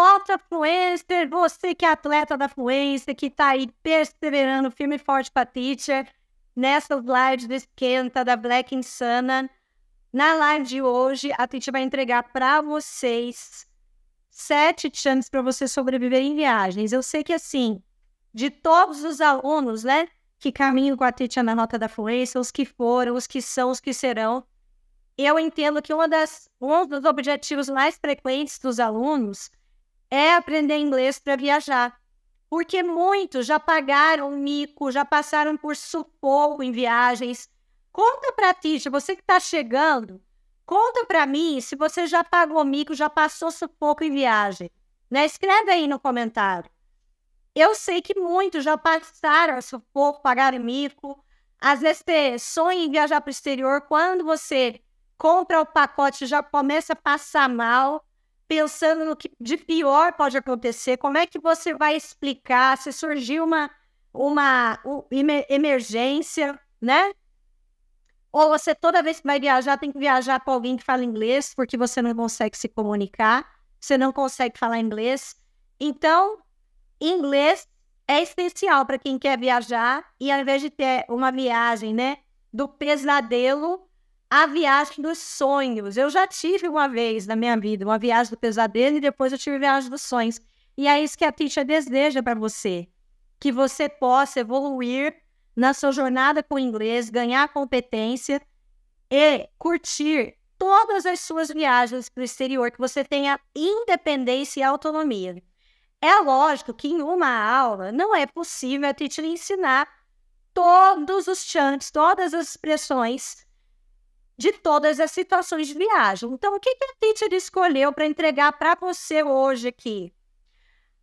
volta, Fluencer, você que é atleta da Fluência que está aí perseverando firme e forte para teacher, nessas lives do Esquenta, da Black Insana. Na live de hoje, a Titi vai entregar para vocês sete chances para você sobreviver em viagens. Eu sei que, assim, de todos os alunos, né, que caminham com a Titi na nota da fluência, os que foram, os que são, os que serão, eu entendo que uma das, um dos objetivos mais frequentes dos alunos é aprender inglês para viajar. Porque muitos já pagaram mico, já passaram por sufoco em viagens. Conta para a Tisha, você que está chegando, conta para mim se você já pagou mico, já passou sufoco em viagem. Né? Escreve aí no comentário. Eu sei que muitos já passaram sufoco, pagaram mico. Às vezes você sonha em viajar para o exterior, quando você compra o pacote já começa a passar mal pensando no que de pior pode acontecer, como é que você vai explicar se surgir uma, uma, uma emergência, né? Ou você toda vez que vai viajar tem que viajar para alguém que fala inglês porque você não consegue se comunicar, você não consegue falar inglês. Então, inglês é essencial para quem quer viajar e ao invés de ter uma viagem, né, do pesadelo a viagem dos sonhos. Eu já tive uma vez na minha vida uma viagem do pesadelo e depois eu tive a viagem dos sonhos. E é isso que a Titi deseja para você, que você possa evoluir na sua jornada com o inglês, ganhar competência e curtir todas as suas viagens para o exterior, que você tenha independência e autonomia. É lógico que em uma aula não é possível a Titi ensinar todos os chants, todas as expressões de todas as situações de viagem. Então, o que, que a teacher escolheu para entregar para você hoje aqui?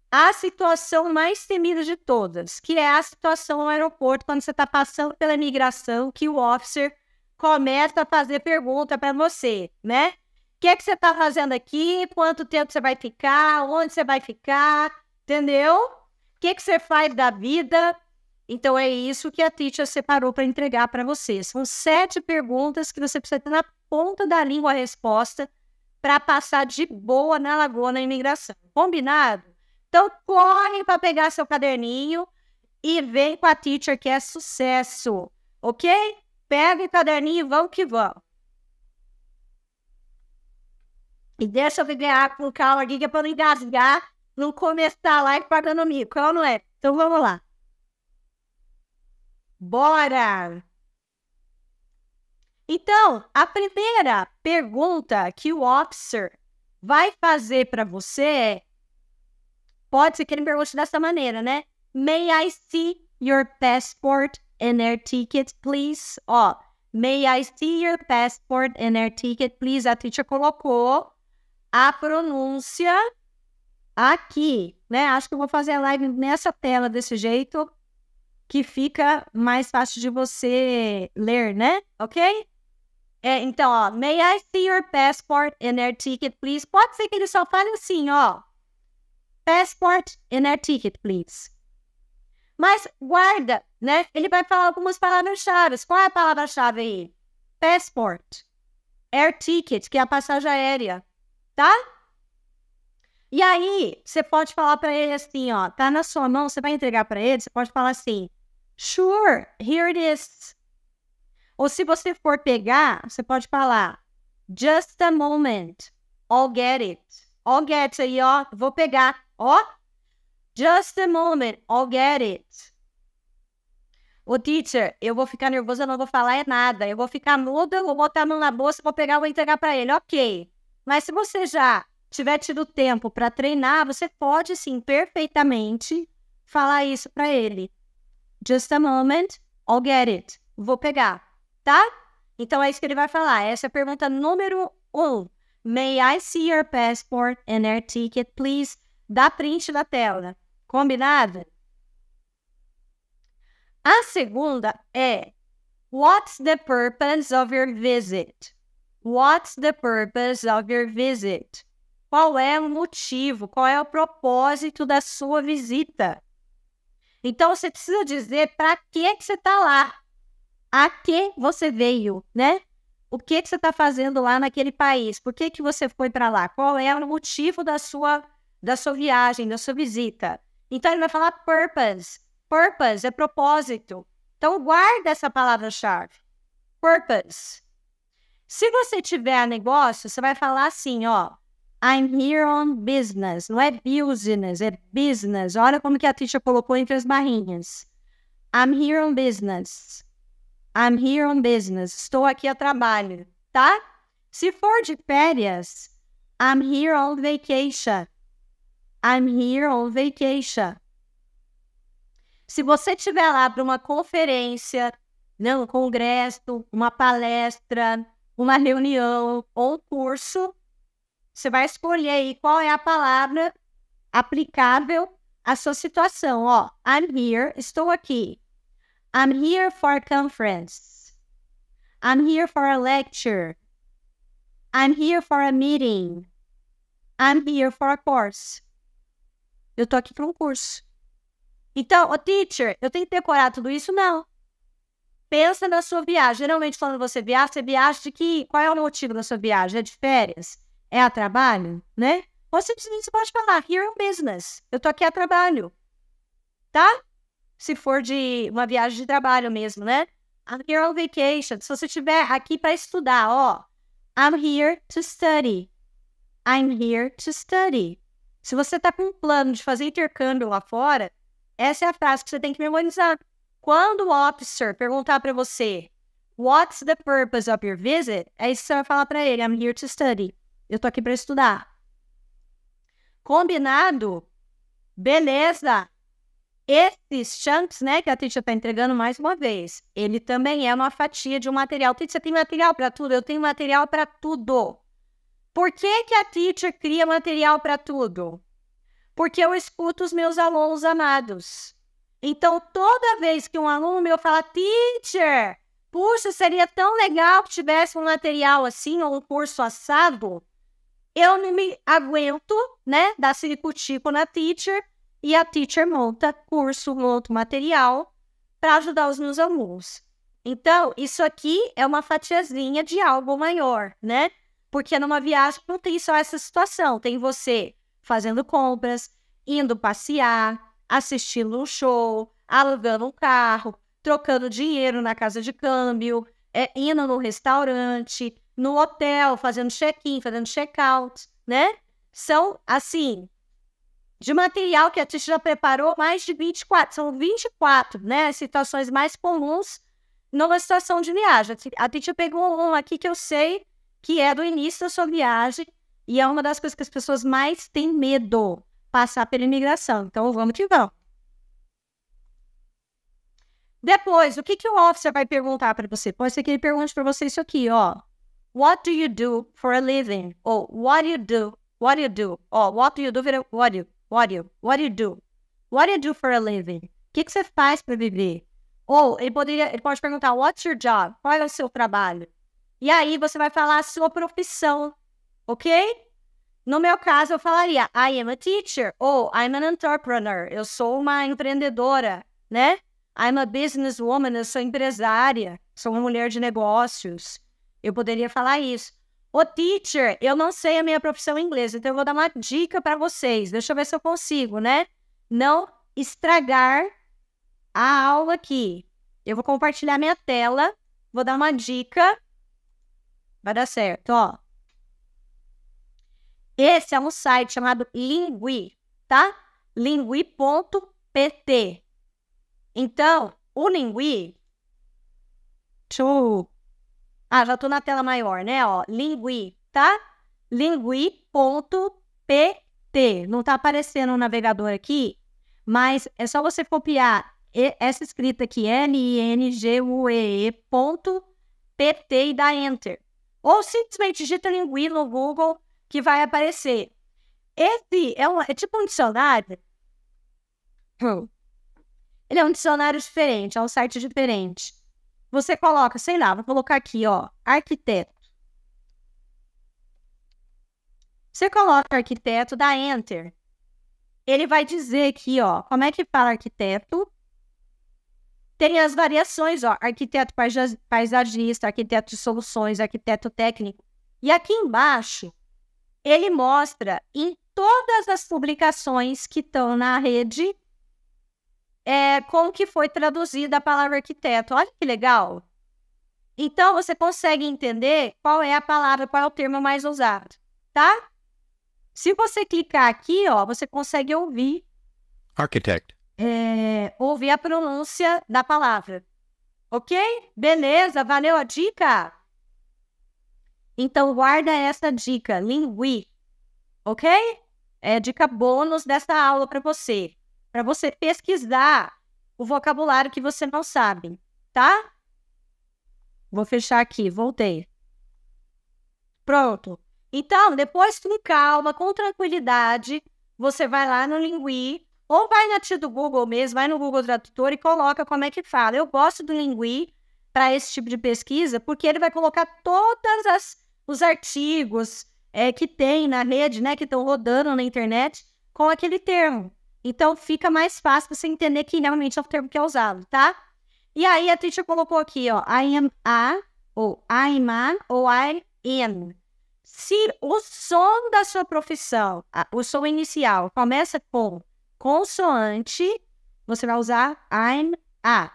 A situação mais temida de todas, que é a situação no aeroporto, quando você está passando pela imigração, que o officer começa a fazer pergunta para você, né? O que é que você está fazendo aqui? Quanto tempo você vai ficar? Onde você vai ficar? Entendeu? O que, é que você faz da vida? Então, é isso que a teacher separou para entregar para vocês. São sete perguntas que você precisa ter na ponta da língua a resposta para passar de boa na Lagoa na Imigração. Combinado? Então, corre para pegar seu caderninho e vem com a teacher que é sucesso, ok? Pega o caderninho e vamos que vamos. E deixa eu viver com calma aqui que é para não engasgar, não começar lá e pagando mico, é não é? Então, vamos lá. Bora! Então, a primeira pergunta que o officer vai fazer para você é: pode ser que ele pergunte dessa maneira, né? May I see your passport and air ticket, please? Ó, may I see your passport and air ticket, please? A teacher colocou a pronúncia aqui, né? Acho que eu vou fazer a live nessa tela desse jeito que fica mais fácil de você ler, né? Ok? É, então, ó, may I see your passport and air ticket, please? Pode ser que ele só fale assim, ó. Passport and air ticket, please. Mas guarda, né? Ele vai falar algumas palavras-chave. Qual é a palavra-chave aí? Passport. Air ticket, que é a passagem aérea, tá? E aí, você pode falar para ele assim, ó, tá na sua mão, você vai entregar para ele, você pode falar assim: Sure, here it is. Ou se você for pegar, você pode falar just a moment. I'll get it. I'll get it aí, ó. Vou pegar. Ó. Just a moment. I'll get it. O teacher, eu vou ficar nervoso, eu não vou falar é nada. Eu vou ficar muda, vou botar a mão na bolsa, vou pegar, vou entregar para ele. OK. Mas se você já tiver tido tempo para treinar, você pode sim perfeitamente falar isso para ele. Just a moment, I'll get it. Vou pegar, tá? Então é isso que ele vai falar. Essa é a pergunta número um. May I see your passport and air ticket, please? Dá print da tela. Combinado? A segunda é What's the purpose of your visit? What's the purpose of your visit? Qual é o motivo? Qual é o propósito da sua visita? Então você precisa dizer para que que você está lá, a que você veio, né? O que que você está fazendo lá naquele país? Por que que você foi para lá? Qual é o motivo da sua da sua viagem, da sua visita? Então ele vai falar purpose. Purpose é propósito. Então guarda essa palavra-chave. Purpose. Se você tiver negócio, você vai falar assim, ó, I'm here on business. Não é business, é business. Olha como que a Tisha colocou entre as barrinhas. I'm here on business. I'm here on business. Estou aqui a trabalho, tá? Se for de férias, I'm here on vacation. I'm here on vacation. Se você estiver lá para uma conferência, não, né, um congresso, uma palestra, uma reunião ou um curso, você vai escolher aí qual é a palavra aplicável à sua situação. Ó, I'm here, estou aqui. I'm here for a conference. I'm here for a lecture. I'm here for a meeting. I'm here for a course. Eu tô aqui para um curso. Então, oh, teacher, eu tenho que decorar tudo isso? Não. Pensa na sua viagem. Geralmente, quando você viaja, você viaja de que? Qual é o motivo da sua viagem? É de férias? é a trabalho, né? Ou simplesmente você pode falar, here on business, eu tô aqui a trabalho, tá? Se for de uma viagem de trabalho mesmo, né? I'm here on vacation. Se você estiver aqui para estudar, ó, I'm here to study. I'm here to study. Se você tá com um plano de fazer intercâmbio lá fora, essa é a frase que você tem que memorizar. Quando o officer perguntar para você, What's the purpose of your visit? Aí você vai falar para ele, I'm here to study. Eu tô aqui para estudar. Combinado? Beleza. Esses chunks, né, que a Titi está entregando mais uma vez, ele também é uma fatia de um material. Titi, você tem material para tudo? Eu tenho material para tudo. Por que, que a teacher cria material para tudo? Porque eu escuto os meus alunos amados. Então, toda vez que um aluno meu fala, teacher, puxa, seria tão legal que tivesse um material assim, ou um curso assado, eu não me aguento, né? Dar ciricutico tipo na teacher e a teacher monta curso, monta material para ajudar os meus alunos. Então, isso aqui é uma fatiazinha de algo maior, né? Porque numa viagem não tem só essa situação, tem você fazendo compras, indo passear, assistindo um show, alugando um carro, trocando dinheiro na casa de câmbio, é, indo no restaurante, no hotel, fazendo check-in, fazendo check-out, né? São, assim, de material que a Titi já preparou, mais de 24, são 24, né? As situações mais comuns numa situação de viagem. A Titi pegou um aqui que eu sei que é do início da sua viagem e é uma das coisas que as pessoas mais têm medo, passar pela imigração. Então, vamos que vamos. Depois, o que, que o officer vai perguntar para você? Pode ser que ele pergunte para você isso aqui, ó. What do you do for a living? Ou what do you do? What do you do? Ó, what do you do? What do you? What do you? What do you do? What do you do for a living? O que, que você faz para viver? Ou ele poderia, ele pode perguntar What's your job? Qual é o seu trabalho? E aí você vai falar a sua profissão, ok? No meu caso, eu falaria I am a teacher ou I'm an entrepreneur. Eu sou uma empreendedora, né? I'm a businesswoman. Eu sou empresária. Sou uma mulher de negócios. Eu poderia falar isso. Ô, teacher, eu não sei a minha profissão inglesa, então eu vou dar uma dica para vocês. Deixa eu ver se eu consigo, né? Não estragar a aula aqui. Eu vou compartilhar minha tela, vou dar uma dica. Vai dar certo, ó. Esse é um site chamado Lingui, tá? Lingui.pt. Então, o Lingui. Deixa eu ah, já tô na tela maior, né? Ó, lingui, tá? lingui.pt. Não tá aparecendo o um navegador aqui, mas é só você copiar essa escrita aqui, L-I-N-G-U-E-E.pt e dar Enter. Ou simplesmente digita lingui no Google que vai aparecer. Esse é, um, é tipo um dicionário. Hum. Ele é um dicionário diferente, é um site diferente. Você coloca, sei lá, vou colocar aqui, ó, arquiteto. Você coloca arquiteto, dá enter. Ele vai dizer aqui, ó, como é que fala arquiteto? Tem as variações, ó, arquiteto paisagista, arquiteto de soluções, arquiteto técnico. E aqui embaixo, ele mostra em todas as publicações que estão na rede é, como que foi traduzida a palavra arquiteto. Olha que legal! Então, você consegue entender qual é a palavra, qual é o termo mais usado, tá? Se você clicar aqui, ó, você consegue ouvir... Architect. É, ouvir a pronúncia da palavra. Ok? Beleza, valeu a dica? Então, guarda essa dica, Lingui. Ok? É dica bônus dessa aula para você para você pesquisar o vocabulário que você não sabe, tá? Vou fechar aqui, voltei. Pronto. Então, depois com calma, com tranquilidade, você vai lá no Lingui, ou vai na tia do Google mesmo, vai no Google Tradutor e coloca como é que fala. Eu gosto do Lingui para esse tipo de pesquisa, porque ele vai colocar todos os artigos é, que tem na rede, né, que estão rodando na internet, com aquele termo. Então fica mais fácil você entender que realmente é o termo que é usado, tá? E aí a teacher colocou aqui, ó, I am a, ou I'm a, ou I am. Se o som da sua profissão, o som inicial, começa com consoante, você vai usar I'm a.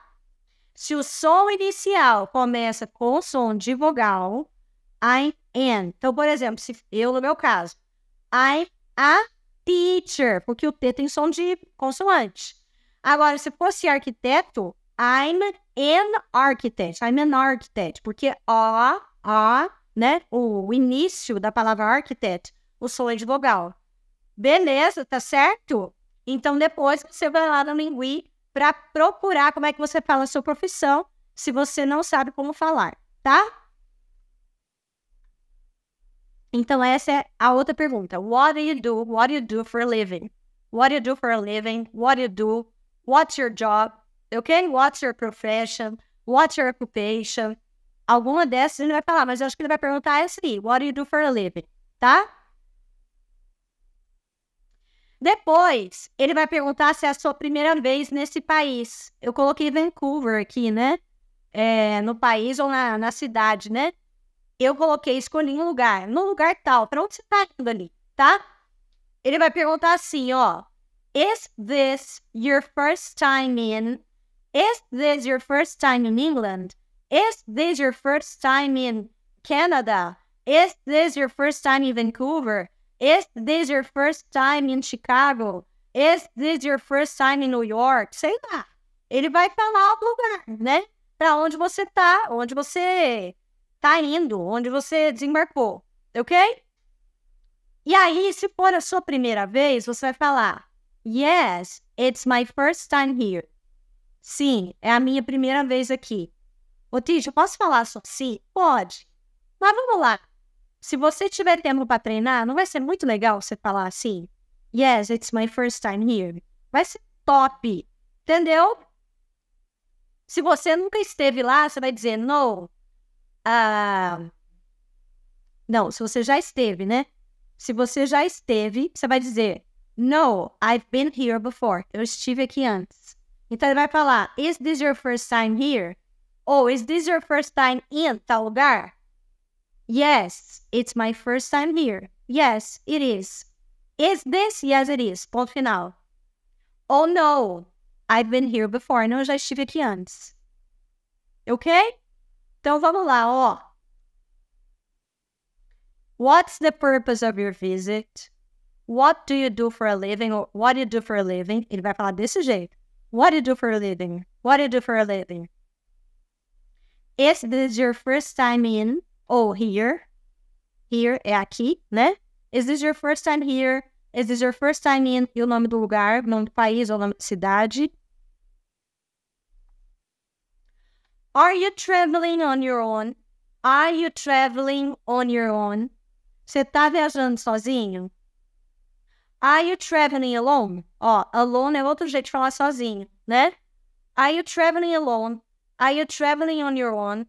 Se o som inicial começa com som de vogal, I am. Então, por exemplo, se eu no meu caso, I a teacher, porque o T tem som de consoante. Agora, se fosse arquiteto, I'm an architect, I'm an architect, porque O, né, O, né, o início da palavra architect, o som é de vogal. Beleza, tá certo? Então, depois você vai lá no Lingui para procurar como é que você fala a sua profissão, se você não sabe como falar, tá? Então, essa é a outra pergunta. What do you do? What do you do for a living? What do you do for a living? What do you do? What's your job? Ok? What's your profession? What's your occupation? Alguma dessas ele vai falar, mas eu acho que ele vai perguntar essa aí. What do you do for a living? Tá? Depois, ele vai perguntar se é a sua primeira vez nesse país. Eu coloquei Vancouver aqui, né? É, no país ou na, na cidade, né? eu coloquei, escolhi um lugar, no lugar tal, para onde você está indo ali, tá? Ele vai perguntar assim, ó, is this your first time in, is this your first time in England? Is this your first time in Canada? Is this your first time in Vancouver? Is this your first time in Chicago? Is this your first time in New York? Sei lá. Ele vai falar o lugar, né? Para onde você tá, onde você tá indo, onde você desembarcou, ok? E aí, se for a sua primeira vez, você vai falar: Yes, it's my first time here. Sim, é a minha primeira vez aqui. Ô, Tijo, posso falar só sim? Pode. Mas vamos lá. Se você tiver tempo para treinar, não vai ser muito legal você falar assim? Yes, it's my first time here. Vai ser top. Entendeu? Se você nunca esteve lá, você vai dizer no, ah, não, se você já esteve, né? Se você já esteve, você vai dizer, No, I've been here before. Eu estive aqui antes. Então ele vai falar, Is this your first time here? Ou Is this your first time in tal lugar? Yes, it's my first time here. Yes, it is. Is this? Yes, it is. Ponto final. Oh no, I've been here before. Não, eu já estive aqui antes. Ok? Então vamos lá, ó. What's the purpose of your visit? What do you do for a living? Or what do you do for a living? Ele vai falar desse jeito. What do you do for a living? What do you do for a living? Is this your first time in ou here? Here é aqui, né? Is this your first time here? Is this your first time in? E o nome do lugar, o nome do país ou o nome da cidade? Are you traveling on your own? Are you traveling on your own? Você está viajando sozinho? Are you traveling alone? Ó, alone é outro jeito de falar sozinho, né? Are you traveling alone? Are you traveling on your own?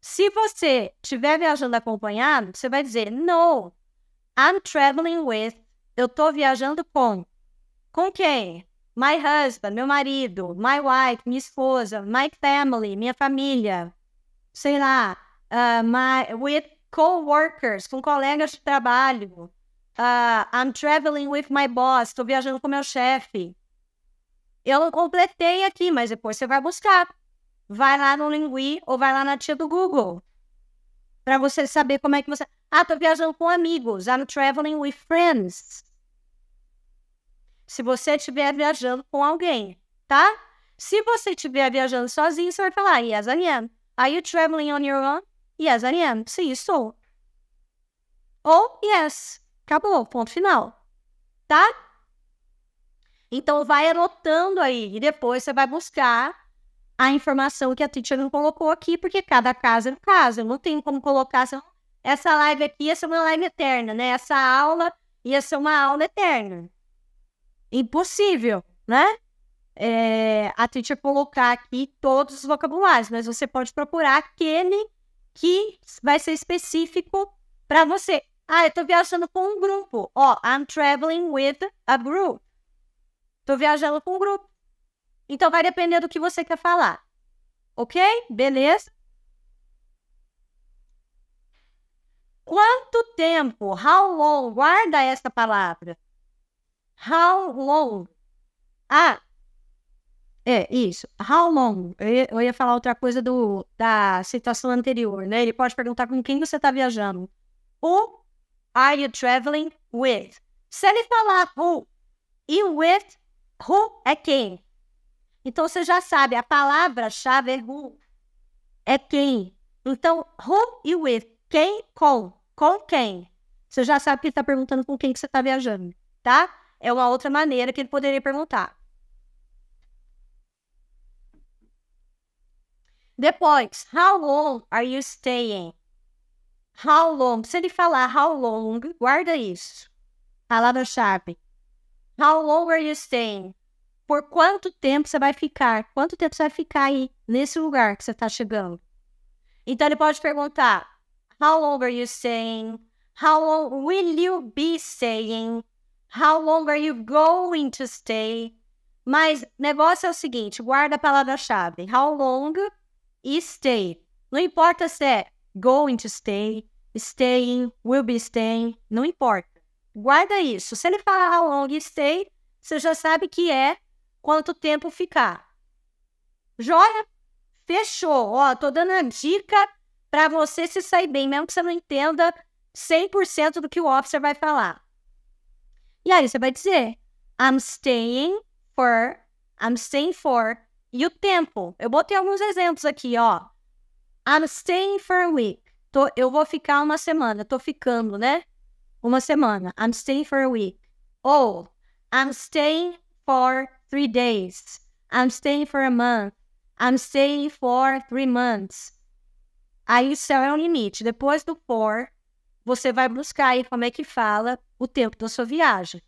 Se você estiver viajando acompanhado, você vai dizer no. I'm traveling with. Eu estou viajando com. Com quem? my husband, meu marido, my wife, minha esposa, my family, minha família, sei lá, uh, my, with co-workers, com colegas de trabalho, uh, I'm traveling with my boss, estou viajando com meu chefe. Eu não completei aqui, mas depois você vai buscar. Vai lá no Lingui ou vai lá na tia do Google para você saber como é que você. Ah, estou viajando com amigos. I'm traveling with friends se você estiver viajando com alguém, tá? Se você estiver viajando sozinho, você vai falar Yes, I am. Are you traveling on your own? Yes, I am. Sim, estou. Ou yes. Acabou, ponto final. Tá? Então, vai anotando aí e depois você vai buscar a informação que a teacher não colocou aqui, porque cada caso é um caso. Eu não tenho como colocar. Essa live aqui ia ser é uma live eterna, né? Essa aula ia ser é uma aula eterna impossível, né? É, a teacher é colocar aqui todos os vocabulários, mas você pode procurar aquele que vai ser específico para você. Ah, eu tô viajando com um grupo. Ó, oh, I'm traveling with a group. Tô viajando com um grupo. Então vai depender do que você quer falar. Ok? Beleza? Quanto tempo? How long? Guarda esta palavra. How long? Ah, é, isso. How long? Eu ia, falar outra coisa do, da situação anterior, né? Ele pode perguntar com quem você está viajando. Who are you traveling with? Se ele falar who e with, who é quem. Então você já sabe, a palavra-chave é who. É quem. Então, who e with. Quem com. Com quem. Você já sabe que está perguntando com quem que você está viajando, tá? é uma outra maneira que ele poderia perguntar. Depois, how long are you staying? How long? Se ele falar how long, guarda isso. Palavra-chave. How long are you staying? Por quanto tempo você vai ficar? Quanto tempo você vai ficar aí, nesse lugar que você está chegando? Então, ele pode perguntar: How long are you staying? How long will you be staying? How long are you going to stay? Mas negócio é o seguinte, guarda a palavra-chave. How long e stay. Não importa se é going to stay, staying, will be staying, não importa. Guarda isso. Se ele falar how long e stay, você já sabe que é quanto tempo ficar. Joia? Fechou. Ó, tô dando a dica para você se sair bem, mesmo que você não entenda 100% do que o officer vai falar. E aí você vai dizer I'm staying for, I'm staying for. E o tempo? Eu botei alguns exemplos aqui, ó. I'm staying for a week. Tô, eu vou ficar uma semana. Tô ficando, né? Uma semana. I'm staying for a week. Ou I'm staying for three days. I'm staying for a month. I'm staying for three months. Aí o céu é um limite. Depois do for, você vai buscar aí como é que fala o tempo da sua viagem.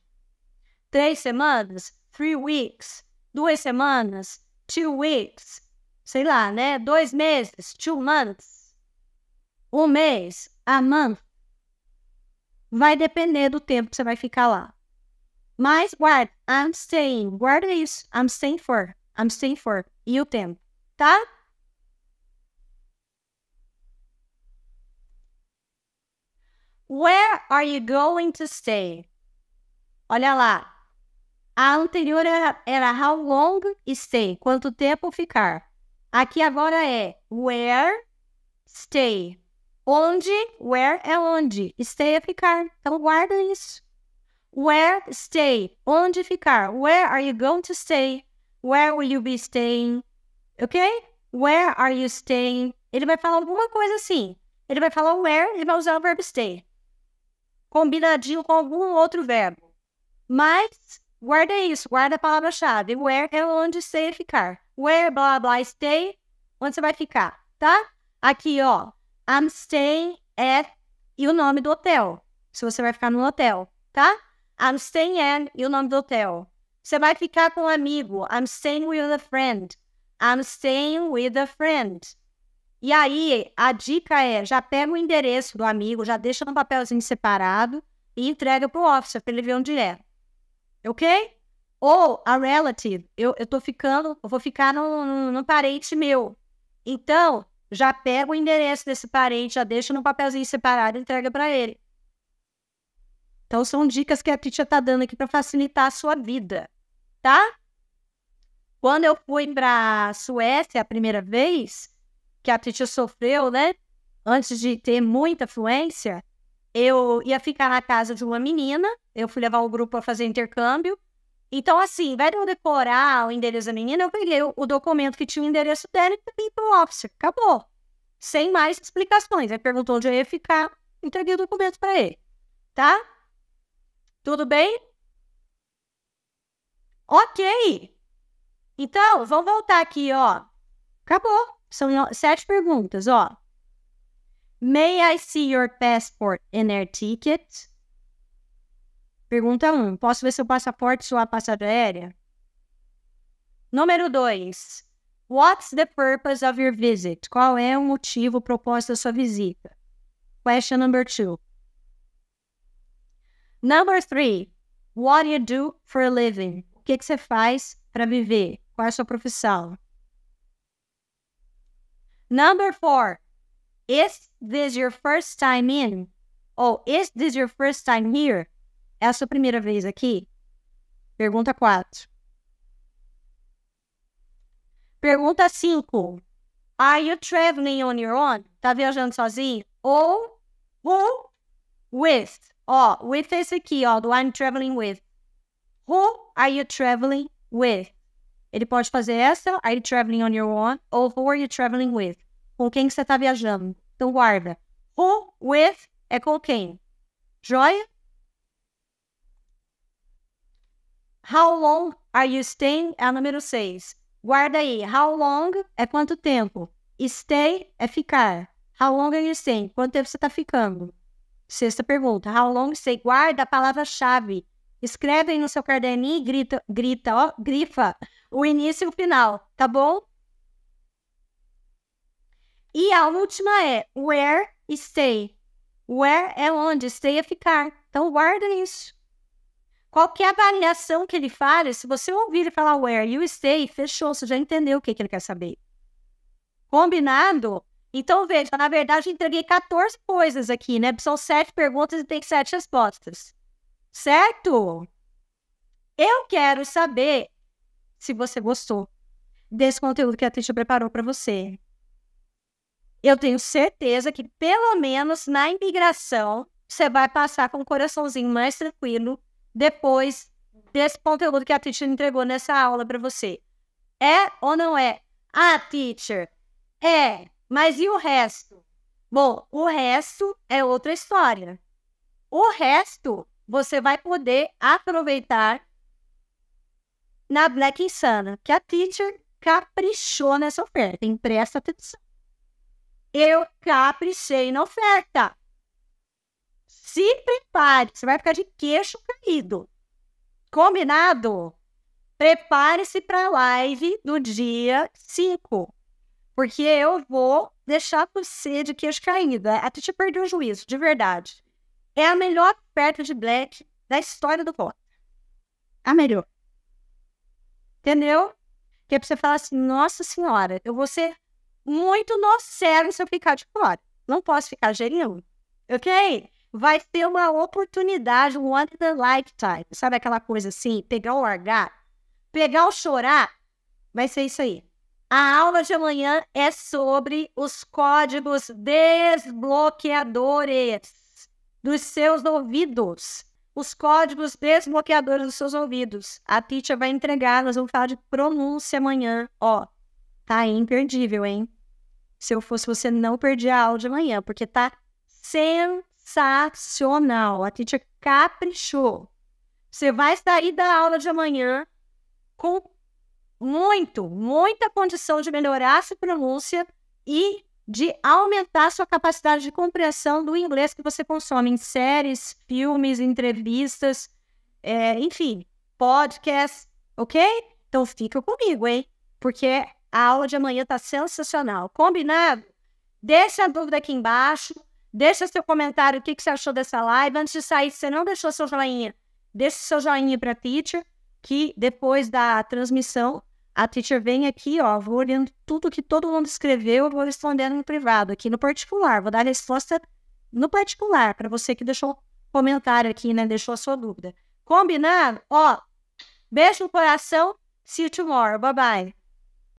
Três semanas? Three weeks. Duas semanas? Two weeks. Sei lá, né? Dois meses? Two months. Um mês? A month. Vai depender do tempo que você vai ficar lá. Mas guarda, I'm staying. Guarda isso. I'm staying for. I'm staying for. E o tempo, tá? Where are you going to stay? Olha lá. A anterior era, era how long stay, quanto tempo ficar. Aqui agora é where stay. Onde, where é onde. Stay é ficar. Então guarda isso. Where stay, onde ficar. Where are you going to stay? Where will you be staying? Ok? Where are you staying? Ele vai falar alguma coisa assim. Ele vai falar where, ele vai usar o verbo stay combinadinho com algum outro verbo. Mas guarda isso, guarda a palavra-chave. Where é onde você ficar. Where, blá, blá, stay, onde você vai ficar, tá? Aqui, ó, I'm staying at e o nome do hotel, se você vai ficar no hotel, tá? I'm staying at e o nome do hotel. Você vai ficar com um amigo. I'm staying with a friend. I'm staying with a friend. E aí, a dica é, já pega o endereço do amigo, já deixa no papelzinho separado e entrega para o officer para ele ver onde é. Ok? Ou a relative, eu, eu tô ficando, eu vou ficar no, no, no parente meu. Então, já pega o endereço desse parente, já deixa no papelzinho separado e entrega para ele. Então, são dicas que a Titia está dando aqui para facilitar a sua vida, tá? Quando eu fui para Suécia a primeira vez, que a Titi sofreu, né? Antes de ter muita fluência, eu ia ficar na casa de uma menina, eu fui levar o grupo a fazer intercâmbio. Então, assim, vai eu decorar o endereço da menina, eu peguei o documento que tinha o endereço dela e para pro officer. Acabou. Sem mais explicações. Aí perguntou onde eu ia ficar, entreguei o documento para ele. Tá? Tudo bem? Ok. Então, vamos voltar aqui, ó. Acabou. São sete perguntas, ó. May I see your passport and air ticket? Pergunta 1. Um, posso ver seu passaporte e sua passagem aérea? Número 2. What's the purpose of your visit? Qual é o motivo, o propósito da sua visita? Question number 2. Number 3. What do you do for a living? O que, que você faz para viver? Qual é a sua profissão? Number four, is this your first time in? Ou is this your first time here? É a sua primeira vez aqui? Pergunta 4. Pergunta 5. Are you traveling on your own? Tá viajando sozinho? Ou who with? Ó, with esse aqui, ó, do I'm traveling with. Who are you traveling with? Ele pode fazer essa, Are you traveling on your own? Ou Who are you traveling with? Com quem você está viajando? Então guarda. Who, with, é com quem. Joia? How long are you staying? É a número 6. Guarda aí. How long é quanto tempo. Stay é ficar. How long are you staying? Quanto tempo você está ficando? Sexta pergunta. How long stay? Guarda a palavra-chave. Escrevem no seu caderninho e grita, grita, ó, grifa o início e o final, tá bom? E a última é where stay. Where é onde, stay é ficar. Então guardem isso. Qualquer é avaliação que ele fale, se você ouvir ele falar where you stay, fechou, você já entendeu o que, que ele quer saber. Combinado? Então veja, na verdade eu entreguei 14 coisas aqui, né? São 7 perguntas e tem 7 respostas certo? Eu quero saber se você gostou desse conteúdo que a Trisha preparou para você. Eu tenho certeza que, pelo menos na imigração, você vai passar com um coraçãozinho mais tranquilo depois desse conteúdo que a teacher entregou nessa aula para você. É ou não é? Ah, teacher, é, mas e o resto? Bom, o resto é outra história. O resto você vai poder aproveitar na Black Insana, que a teacher caprichou nessa oferta. Então, presta atenção. Eu caprichei na oferta. Se prepare, você vai ficar de queixo caído. Combinado? Prepare-se para a live do dia 5, porque eu vou deixar você de queixo caído. É, a teacher perdeu o juízo, de verdade é a melhor perto de Black da história do voto. A melhor. Entendeu? Que é pra você falar assim, nossa senhora, eu vou ser muito nocebo se eu ficar de fora. Não posso ficar gerindo. Ok? Vai ter uma oportunidade, um one in a lifetime. Sabe aquela coisa assim? Pegar o largar, pegar o chorar, vai ser isso aí. A aula de amanhã é sobre os códigos desbloqueadores dos seus ouvidos, os códigos desbloqueadores dos seus ouvidos. A Titia vai entregar, nós vamos falar de pronúncia amanhã. Ó, tá imperdível, hein? Se eu fosse você, não perdia a aula de amanhã, porque tá sensacional. A Titia caprichou. Você vai sair da aula de amanhã com muito, muita condição de melhorar a sua pronúncia e de aumentar sua capacidade de compreensão do inglês que você consome em séries, filmes, entrevistas, é, enfim, podcasts, ok? Então fica comigo, hein? Porque a aula de amanhã tá sensacional. Combinado? Deixa a dúvida aqui embaixo, deixa seu comentário, o que, que você achou dessa live. Antes de sair, se você não deixou seu joinha, deixa seu joinha para a teacher, que depois da transmissão a teacher vem aqui, ó, vou olhando tudo que todo mundo escreveu, vou respondendo no privado, aqui no particular. Vou dar a resposta no particular, para você que deixou comentário aqui, né? Deixou a sua dúvida. Combinado? Ó, beijo no coração. See you tomorrow. Bye bye.